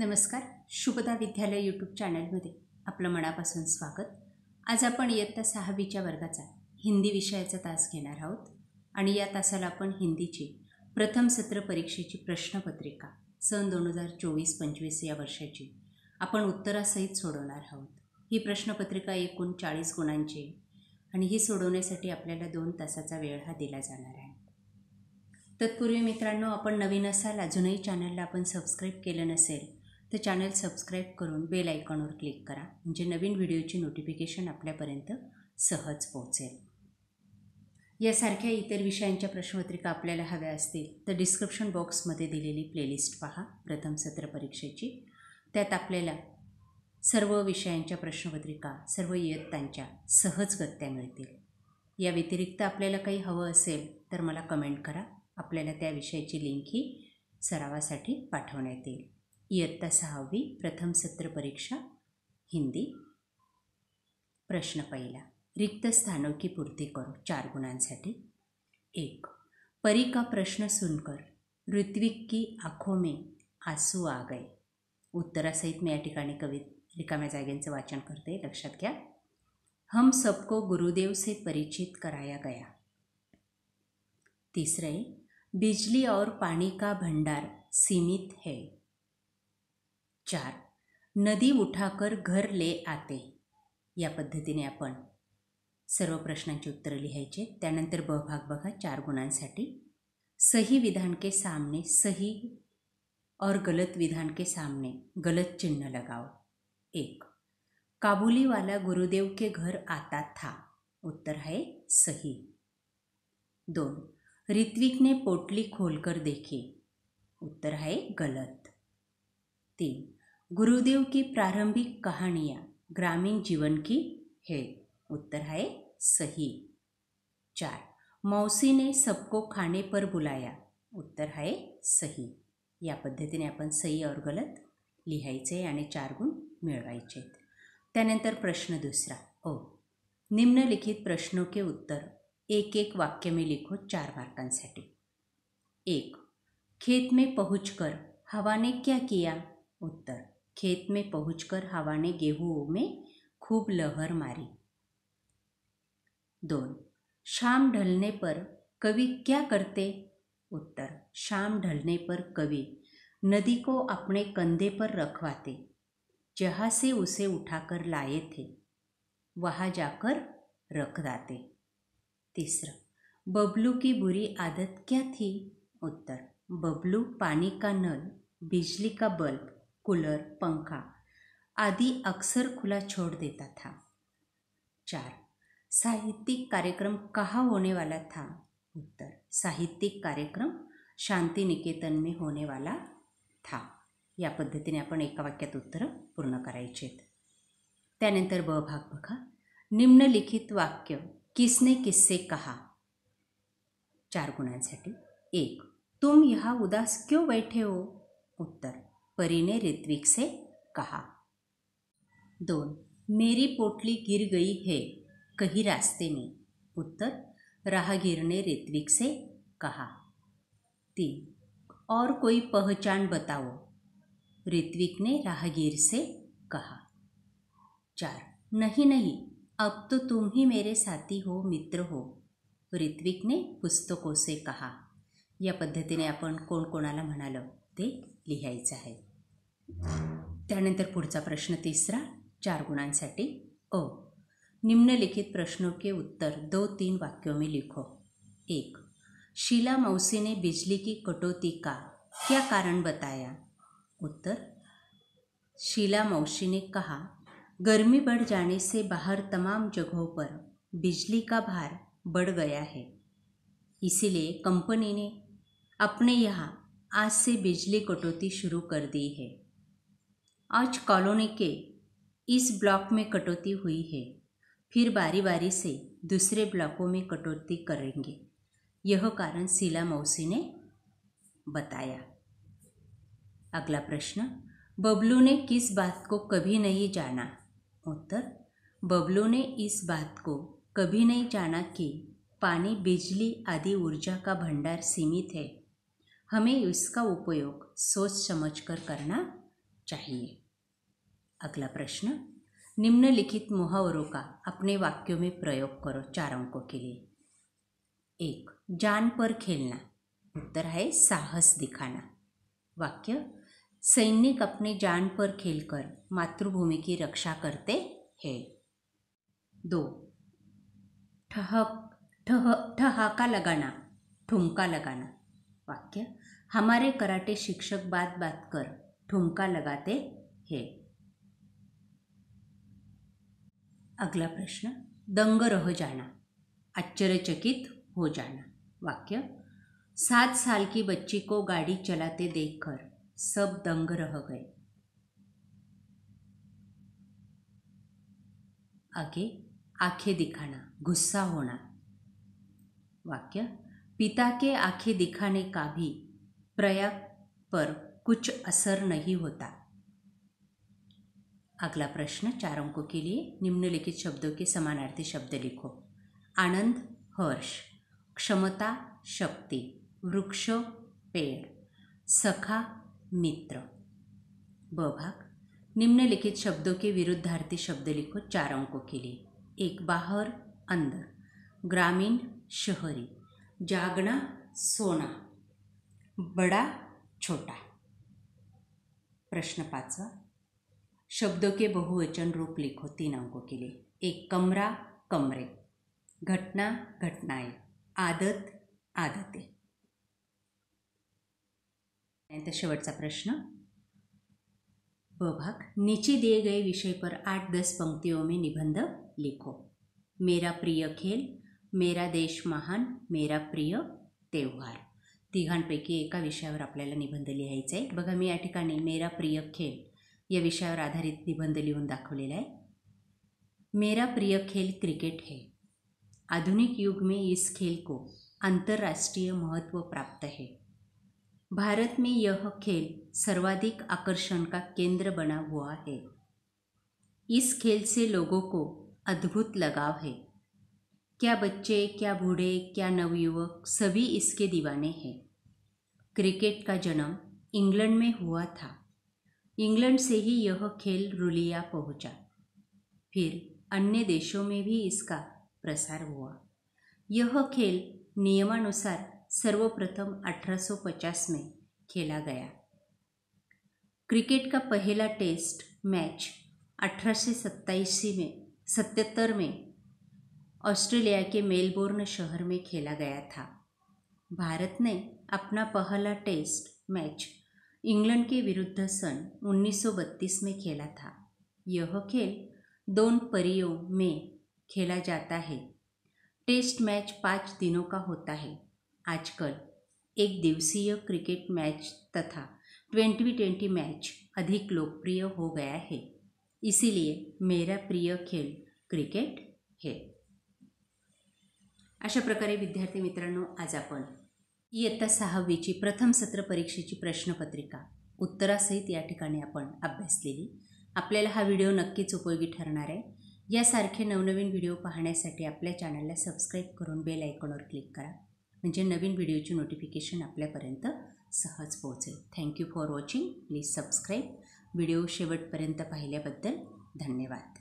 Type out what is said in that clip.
नमस्कार शुभदा विद्यालय यूट्यूब चॅनलमध्ये आपलं मनापासून स्वागत आज आपण इयत्ता सहावीच्या वर्गाचा हिंदी विषयाचा तास घेणार आहोत आणि या तासाला आपण हिंदीची प्रथम सत्र परीक्षेची प्रश्नपत्रिका सन दोन हजार चोवीस पंचवीस या वर्षाची आपण उत्तरासहित सोडवणार आहोत ही प्रश्नपत्रिका एकूण चाळीस गुणांची आणि ही सोडवण्यासाठी आपल्याला दोन तासाचा वेळ हा दिला जाणार आहे तत्पूर्वी मित्रांनो आपण नवीन असाल अजूनही चॅनलला आपण सबस्क्राईब केलं नसेल तर चॅनल सबस्क्राईब करून बेल आयकॉनवर क्लिक करा म्हणजे नवीन व्हिडिओची नोटिफिकेशन आपल्यापर्यंत सहज पोहोचेल यासारख्या इतर विषयांच्या प्रश्नपत्रिका आपल्याला हव्या असतील तर डिस्क्रिप्शन बॉक्समध्ये दिलेली प्लेलिस्ट पहा प्रथम सत्र परीक्षेची त्यात आपल्याला सर्व विषयांच्या प्रश्नपत्रिका सर्व इयत्तांच्या सहजगत्या मिळतील या व्यतिरिक्त आपल्याला काही हवं असेल तर मला कमेंट करा आपल्याला त्या विषयाची लिंकही सरावासाठी पाठवण्यात येईल इयत्ता सहावी प्रथम सत्र परीक्षा हिंदी प्रश्न पहिला रिक्त स्थानों की पूर्ति करो चार गुणांसाठी एक परी का प्रश्न सुनकर ऋत्विक की आँखों में आंसू आ गए उत्तरासहित मी या ठिकाणी कवि रिकाम्या जागेंचं वाचन करते लक्षात घ्या हम सबको गुरुदेव से परिचित कराया गया तीसरे बिजली और पानी का भंडार सीमित है चार नदी उठाकर घर ले आते या पद्धतीने आपण सर्व प्रश्नांची उत्तरं लिहायचे त्यानंतर ब भाग बघा चार गुणांसाठी सही विधान के सामने सही और गलत विधान के सामने गलत चिन्ह लगाओ एक काबुली वाला गुरुदेव के घर आता था उत्तर है सही दोन ऋत्विक ने पोटली खोलकर देखे उत्तर है गलत तीन गुरुदेव की प्रारंभिक कहानियाँ ग्रामीण जीवन की है उत्तर है सही चार मौसी ने सबको खाने पर बुलाया उत्तर है सही या पद्धति ने अपन सही और गलत लिहायचे आणि चार गुण मिळवायचे त्यानंतर प्रश्न दुसरा ओ निम्नलिखित प्रश्नों के उत्तर एक एक वाक्य में लिखो चार मार्कांसाठी एक खेत में पहुंचकर हवा ने क्या किया उत्तर खेत में पहुंचकर हवा ने गेहूं में खूब लहर मारी दोन शाम ढलने पर कवि क्या करते उत्तर शाम ढलने पर कवि नदी को अपने कंधे पर रखवाते जहाँ से उसे उठाकर लाए थे वहाँ जाकर रख दाते तीसरा बबलू की बुरी आदत क्या थी उत्तर बबलू पानी का नल बिजली का बल्ब कूलर पंखा आदि अक्सर खुला छोड़ देता था चार साहित्यिक कार्यक्रम कहाँ होने वाला था उत्तर साहित्यिक कार्यक्रम शांति निकेतन में होने वाला था या पद्धति ने अपन एक वाक्यात उत्तर पूर्ण करायची त्यानंतर ब भाग बघा निम्नलिखित वाक्य किसने किससे कहा चार गुणांसाठी एक तुम यहाँ उदास क्यों बैठे हो उत्तर परी ने ऋत्विक से कहा दोन मेरी पोटली गिर गई है कहीं रास्ते में उत्तर राहगीर ने ऋत्विक से कहा तीन और कोई पहचान बताओ ऋत्विक ने राहगीर से कहा चार नहीं नहीं अब तो तुम ही मेरे साथी हो मित्र हो ऋत्विक ने पुस्तकों से कहा या पद्धतीने आपण कोणकोणाला म्हणालं ते लिहायचं आहे त्यानंतर पुढचा प्रश्न तिसरा चार गुणांसाठी ओ निम्नलिखित प्रश्नों के उत्तर दो तीन वाक्यों में लिखो एक शीला मौसी ने बिजली की कटौती का क्या कारण बताया उत्तर शीला मौसी ने कहा गर्मी बढ़ जाने से बाहर तमाम जगहों पर बिजली का भार बढ़ गया है इसीलिए कंपनी ने अपने यहाँ आज से बिजली कटौती शुरू कर दी है आज कॉलोनी के इस ब्लॉक में कटौती हुई है फिर बारी बारी से दूसरे ब्लॉकों में कटौती करेंगे यह कारण शीला मौसी ने बताया अगला प्रश्न बबलू ने किस बात को कभी नहीं जाना उत्तर बबलू ने इस बात को कभी नहीं जाना कि पानी बिजली आदि ऊर्जा का भंडार सीमित है हमें इसका उपयोग सोच समझकर करना चाहिए अगला प्रश्न निम्नलिखित मुहावरों का अपने वाक्यों में प्रयोग करो चार अंकों के लिए एक जान पर खेलना उत्तर है साहस दिखाना वाक्य सैनिक अपने जान पर खेलकर मातृभूमि की रक्षा करते हैं दो ठहक ठहाका लगाना ठुमका लगाना वाक्य हमारे कराटे शिक्षक बात बात कर ठुमका लगाते हैं अगला प्रश्न दंग रह जाना आश्चर्यचकित हो जाना वाक्य सात साल की बच्ची को गाड़ी चलाते देखकर सब दंग रह गए आगे आंखें दिखाना गुस्सा होना वाक्य पिता के आंखें दिखाने का भी प्रयाग पर कुछ असर नहीं होता अगला प्रश्न चार अंकों के लिए निम्नलिखित शब्दों के समानार्थी शब्द लिखो आनंद हर्ष क्षमता शक्ति वृक्ष पेड़ सखा मित्र ब भाग निम्नलिखित शब्दों के विरुद्धार्थी शब्द लिखो चार अंकों के लिए एक बाहर अंदर ग्रामीण शहरी जागना सोना बड़ा छोटा प्रश्न पाचवा शब्दों के बहुवचन रूप लिखो तीन अंकों के लिए एक कमरा कमरे घटना घटनाएं आदत आदते त्यानंतर शेवटचा प्रश्न ब भाग नीचे दिए गए विषय पर आठ दस पंक्तियों में निबंध लिखो मेरा प्रिय खेल मेरा देश महान मेरा प्रिय त्यौहार तिघांपैकी एका विषयावर आपल्याला निबंध लिहायचा आहे बघा मी या ठिकाणी मेरा प्रिय खेळ या विषयावर आधारित निबंध लिहून दाखवलेला आहे मेरा प्रिय खेल क्रिकेट है आधुनिक युग में इस खेल को आंतरराष्ट्रीय महत्व प्राप्त है भारत में यह खेल सर्वाधिक आकर्षण का केंद्र बना हुआ है इस खेल से लोगों को अद्भुत लगाव है क्या बच्चे क्या बूढ़े क्या नवयुवक सभी इसके दीवाने हैं क्रिकेट का जन्म इंग्लैंड में हुआ था इंग्लैंड से ही यह खेल रुलिया पहुंचा। फिर अन्य देशों में भी इसका प्रसार हुआ यह खेल नियमानुसार सर्वप्रथम 1850 में खेला गया क्रिकेट का पहला टेस्ट मैच अठारह में सतहत्तर में ऑस्ट्रेलिया के मेलबोर्न शहर में खेला गया था भारत ने अपना पहला टेस्ट मैच इंग्लैंड के विरुद्ध सन 1932 में खेला था यह खेल दोन परियों में खेला जाता है टेस्ट मैच पाँच दिनों का होता है आजकल एक दिवसीय क्रिकेट मैच तथा ट्वेंटी ट्वेंटी मैच अधिक लोकप्रिय हो गया है इसीलिए मेरा प्रिय खेल क्रिकेट है अशा प्रकारे विद्यार्थी मित्रांनो आज आपण इयत्ता सहावीची प्रथम सत्र परीक्षेची प्रश्नपत्रिका उत्तरासहित या ठिकाणी आपण अभ्यासलेली आपल्याला हा व्हिडिओ नक्कीच उपयोगी ठरणार आहे यासारखे नवनवीन व्हिडिओ पाहण्यासाठी आपल्या चॅनलला सबस्क्राईब करून बेल आयकॉनवर क्लिक करा म्हणजे नवीन व्हिडिओची नोटिफिकेशन आपल्यापर्यंत सहज पोहोचेल thank you for watching please subscribe video शेवटपर्यंत पाहिल्याबद्दल धन्यवाद